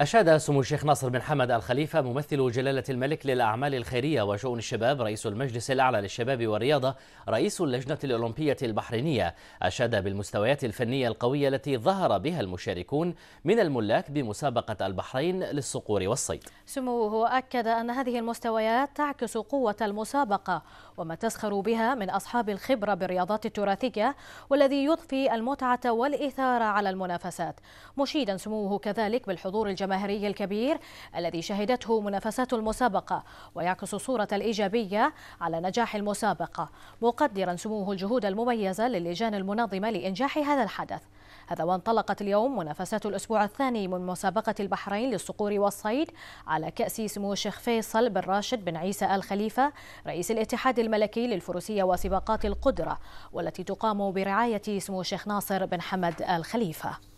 أشاد سمو الشيخ ناصر بن حمد الخليفة ممثل جلالة الملك للأعمال الخيرية وشؤون الشباب رئيس المجلس الأعلى للشباب والرياضة رئيس اللجنة الأولمبية البحرينية أشاد بالمستويات الفنية القوية التي ظهر بها المشاركون من الملاك بمسابقة البحرين للصقور والصيد سموه أكد أن هذه المستويات تعكس قوة المسابقة وما تسخر بها من أصحاب الخبرة بالرياضات التراثية والذي يضفي المتعة والإثارة على المنافسات مشيدا سموه كذلك بالحضور الجماعي الجماهيري الكبير الذي شهدته منافسات المسابقة ويعكس صورة الإيجابية على نجاح المسابقة مقدرا سموه الجهود المميزة للجان المنظمة لإنجاح هذا الحدث هذا وانطلقت اليوم منافسات الأسبوع الثاني من مسابقة البحرين للصقور والصيد على كأس سمو الشيخ فيصل بن راشد بن عيسى آل خليفة رئيس الاتحاد الملكي للفروسية وسباقات القدرة والتي تقام برعاية سمو الشيخ ناصر بن حمد آل خليفة